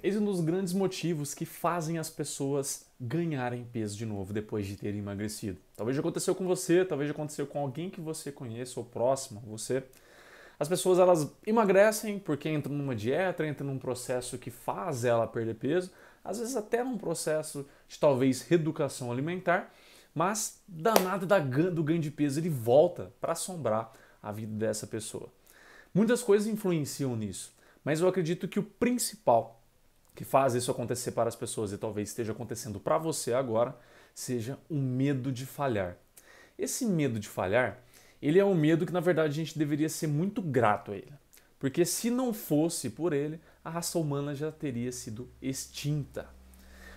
Eis é um dos grandes motivos que fazem as pessoas ganharem peso de novo depois de terem emagrecido. Talvez já aconteceu com você, talvez já aconteceu com alguém que você conheça ou próximo a você. As pessoas elas emagrecem porque entram numa dieta, entram num processo que faz ela perder peso, às vezes até num processo de talvez reeducação alimentar, mas danado do ganho de peso ele volta para assombrar a vida dessa pessoa. Muitas coisas influenciam nisso, mas eu acredito que o principal que faz isso acontecer para as pessoas e talvez esteja acontecendo para você agora, seja o um medo de falhar. Esse medo de falhar, ele é um medo que na verdade a gente deveria ser muito grato a ele. Porque se não fosse por ele, a raça humana já teria sido extinta.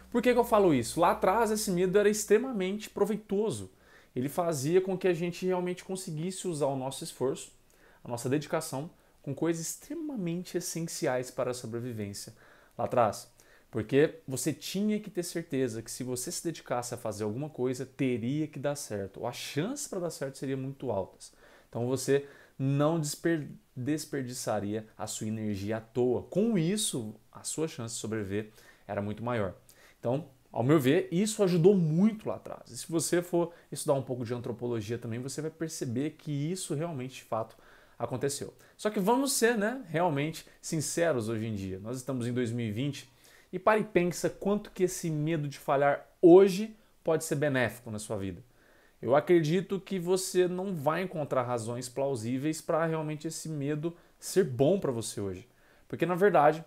Por que, que eu falo isso? Lá atrás, esse medo era extremamente proveitoso. Ele fazia com que a gente realmente conseguisse usar o nosso esforço, a nossa dedicação, com coisas extremamente essenciais para a sobrevivência lá atrás. Porque você tinha que ter certeza que se você se dedicasse a fazer alguma coisa, teria que dar certo. Ou a chance para dar certo seria muito altas. Então você não desperdiçaria a sua energia à toa. Com isso, a sua chance de sobreviver era muito maior. Então, ao meu ver, isso ajudou muito lá atrás. E se você for estudar um pouco de antropologia também, você vai perceber que isso realmente, de fato, aconteceu. Só que vamos ser né, realmente sinceros hoje em dia. Nós estamos em 2020 e para e pensa quanto que esse medo de falhar hoje pode ser benéfico na sua vida. Eu acredito que você não vai encontrar razões plausíveis para realmente esse medo ser bom para você hoje. Porque na verdade,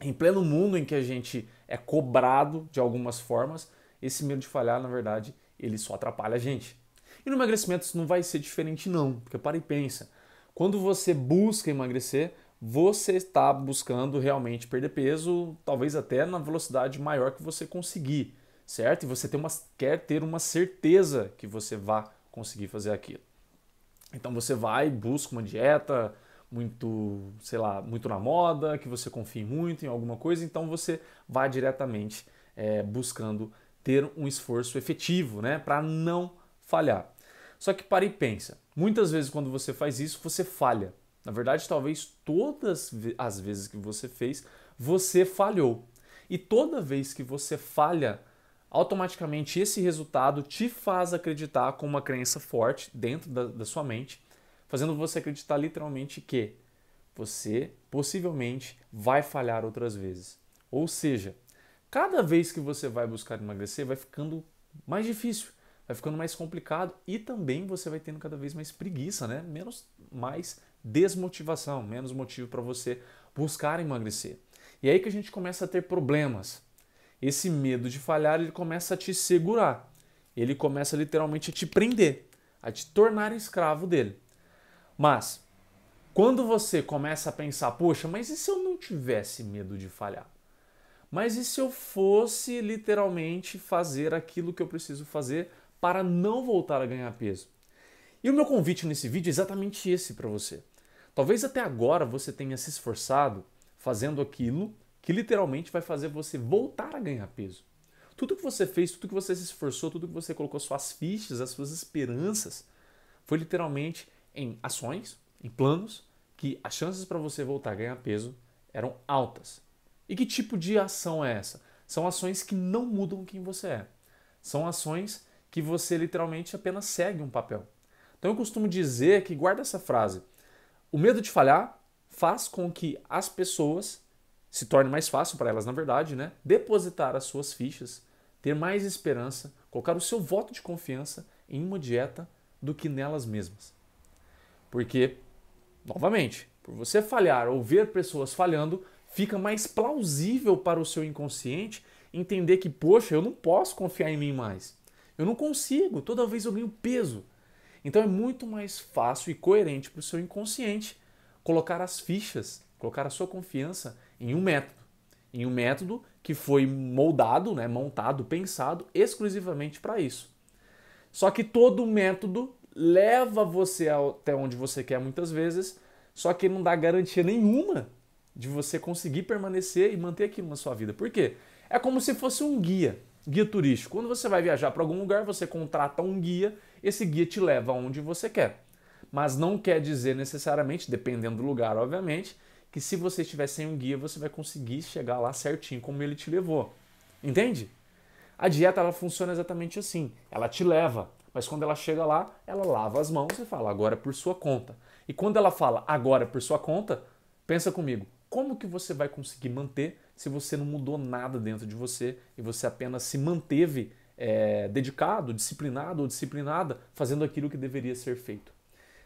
em pleno mundo em que a gente é cobrado de algumas formas, esse medo de falhar, na verdade, ele só atrapalha a gente. E no emagrecimento isso não vai ser diferente não, porque para e pensa. Quando você busca emagrecer, você está buscando realmente perder peso, talvez até na velocidade maior que você conseguir, certo? E você tem uma, quer ter uma certeza que você vai conseguir fazer aquilo. Então você vai, busca uma dieta muito, sei lá, muito na moda, que você confie muito em alguma coisa, então você vai diretamente é, buscando ter um esforço efetivo, né, para não falhar. Só que para e pensa, Muitas vezes, quando você faz isso, você falha. Na verdade, talvez todas as vezes que você fez, você falhou. E toda vez que você falha, automaticamente esse resultado te faz acreditar com uma crença forte dentro da, da sua mente, fazendo você acreditar literalmente que você possivelmente vai falhar outras vezes. Ou seja, cada vez que você vai buscar emagrecer, vai ficando mais difícil vai ficando mais complicado e também você vai tendo cada vez mais preguiça, né? Menos mais desmotivação, menos motivo para você buscar emagrecer. E é aí que a gente começa a ter problemas. Esse medo de falhar, ele começa a te segurar. Ele começa literalmente a te prender, a te tornar escravo dele. Mas quando você começa a pensar, poxa, mas e se eu não tivesse medo de falhar? Mas e se eu fosse literalmente fazer aquilo que eu preciso fazer para não voltar a ganhar peso. E o meu convite nesse vídeo é exatamente esse para você. Talvez até agora você tenha se esforçado fazendo aquilo que literalmente vai fazer você voltar a ganhar peso. Tudo que você fez, tudo que você se esforçou, tudo que você colocou suas fichas, as suas esperanças, foi literalmente em ações, em planos, que as chances para você voltar a ganhar peso eram altas. E que tipo de ação é essa? São ações que não mudam quem você é. São ações que você literalmente apenas segue um papel. Então eu costumo dizer que guarda essa frase. O medo de falhar faz com que as pessoas se torne mais fácil para elas, na verdade, né? Depositar as suas fichas, ter mais esperança, colocar o seu voto de confiança em uma dieta do que nelas mesmas. Porque, novamente, por você falhar ou ver pessoas falhando, fica mais plausível para o seu inconsciente entender que, poxa, eu não posso confiar em mim mais. Eu não consigo, toda vez eu ganho peso. Então é muito mais fácil e coerente para o seu inconsciente colocar as fichas, colocar a sua confiança em um método. Em um método que foi moldado, né, montado, pensado exclusivamente para isso. Só que todo método leva você até onde você quer muitas vezes, só que não dá garantia nenhuma de você conseguir permanecer e manter aquilo na sua vida. Por quê? É como se fosse um guia guia turístico. Quando você vai viajar para algum lugar, você contrata um guia, esse guia te leva aonde você quer. Mas não quer dizer necessariamente, dependendo do lugar, obviamente, que se você estiver sem um guia, você vai conseguir chegar lá certinho como ele te levou. Entende? A dieta ela funciona exatamente assim. Ela te leva, mas quando ela chega lá, ela lava as mãos e fala agora é por sua conta. E quando ela fala agora é por sua conta, pensa comigo, como que você vai conseguir manter se você não mudou nada dentro de você e você apenas se manteve é, dedicado, disciplinado ou disciplinada, fazendo aquilo que deveria ser feito?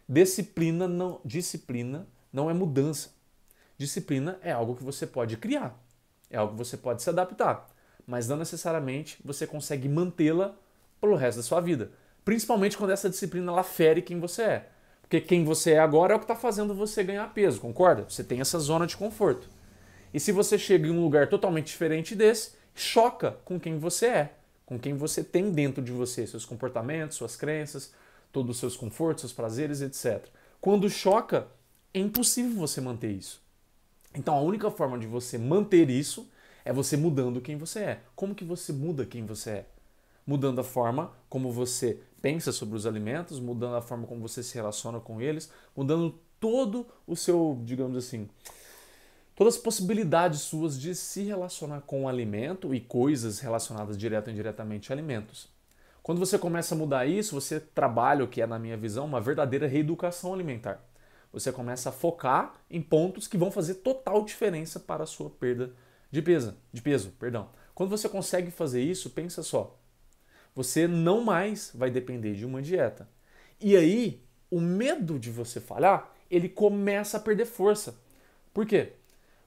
Disciplina não, disciplina não é mudança. Disciplina é algo que você pode criar, é algo que você pode se adaptar, mas não necessariamente você consegue mantê-la pelo resto da sua vida. Principalmente quando essa disciplina ela fere quem você é. Porque quem você é agora é o que está fazendo você ganhar peso, concorda? Você tem essa zona de conforto. E se você chega em um lugar totalmente diferente desse, choca com quem você é, com quem você tem dentro de você, seus comportamentos, suas crenças, todos os seus confortos, seus prazeres, etc. Quando choca, é impossível você manter isso. Então a única forma de você manter isso é você mudando quem você é. Como que você muda quem você é? Mudando a forma como você pensa sobre os alimentos, mudando a forma como você se relaciona com eles, mudando todo o seu, digamos assim, todas as possibilidades suas de se relacionar com o alimento e coisas relacionadas direto ou indiretamente a alimentos. Quando você começa a mudar isso, você trabalha o que é, na minha visão, uma verdadeira reeducação alimentar. Você começa a focar em pontos que vão fazer total diferença para a sua perda de peso, de peso, perdão. Quando você consegue fazer isso, pensa só, você não mais vai depender de uma dieta. E aí, o medo de você falhar, ele começa a perder força. Por quê?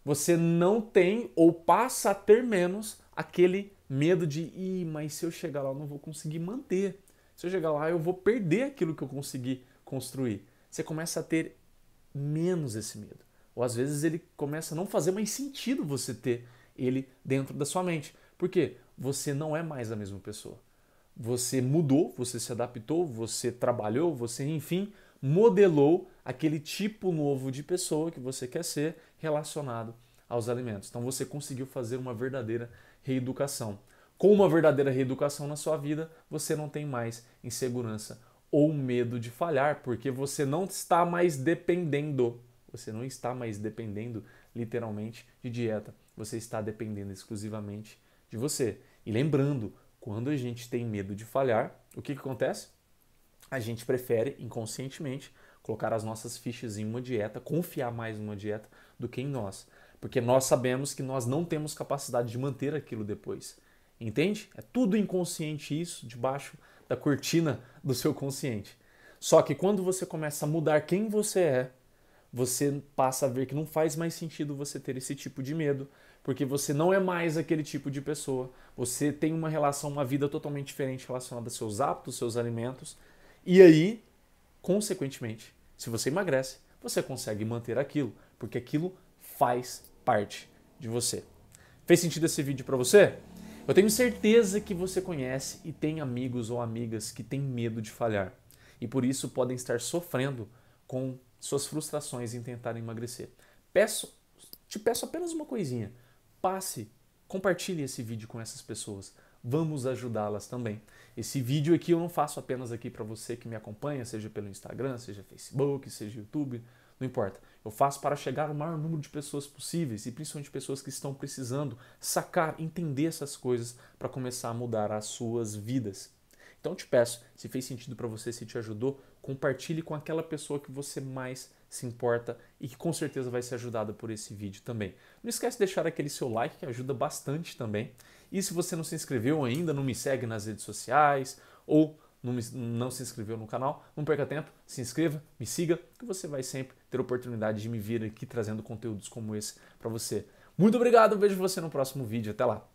Você não tem ou passa a ter menos aquele medo de, ir. mas se eu chegar lá eu não vou conseguir manter. Se eu chegar lá eu vou perder aquilo que eu consegui construir. Você começa a ter menos esse medo. Ou às vezes ele começa a não fazer mais sentido você ter ele dentro da sua mente. Porque você não é mais a mesma pessoa você mudou, você se adaptou, você trabalhou, você, enfim, modelou aquele tipo novo de pessoa que você quer ser relacionado aos alimentos. Então você conseguiu fazer uma verdadeira reeducação. Com uma verdadeira reeducação na sua vida, você não tem mais insegurança ou medo de falhar, porque você não está mais dependendo. Você não está mais dependendo literalmente de dieta. Você está dependendo exclusivamente de você. E lembrando, quando a gente tem medo de falhar, o que, que acontece? A gente prefere inconscientemente colocar as nossas fichas em uma dieta, confiar mais numa dieta do que em nós, porque nós sabemos que nós não temos capacidade de manter aquilo depois. Entende? É tudo inconsciente isso, debaixo da cortina do seu consciente. Só que quando você começa a mudar quem você é, você passa a ver que não faz mais sentido você ter esse tipo de medo, porque você não é mais aquele tipo de pessoa. Você tem uma relação, uma vida totalmente diferente relacionada aos seus hábitos, seus alimentos. E aí, consequentemente, se você emagrece, você consegue manter aquilo, porque aquilo faz parte de você. Fez sentido esse vídeo para você? Eu tenho certeza que você conhece e tem amigos ou amigas que têm medo de falhar e por isso podem estar sofrendo com suas frustrações em tentar emagrecer. Peço, te peço apenas uma coisinha passe, compartilhe esse vídeo com essas pessoas. Vamos ajudá-las também. Esse vídeo aqui eu não faço apenas aqui para você que me acompanha, seja pelo Instagram, seja Facebook, seja YouTube, não importa. Eu faço para chegar ao maior número de pessoas possíveis e principalmente pessoas que estão precisando sacar, entender essas coisas para começar a mudar as suas vidas. Então te peço, se fez sentido para você, se te ajudou, compartilhe com aquela pessoa que você mais se importa e que com certeza vai ser ajudada por esse vídeo também. Não esquece de deixar aquele seu like que ajuda bastante também. E se você não se inscreveu ainda, não me segue nas redes sociais ou não, não se inscreveu no canal, não perca tempo, se inscreva, me siga, que você vai sempre ter oportunidade de me vir aqui trazendo conteúdos como esse para você. Muito obrigado, vejo você no próximo vídeo, até lá!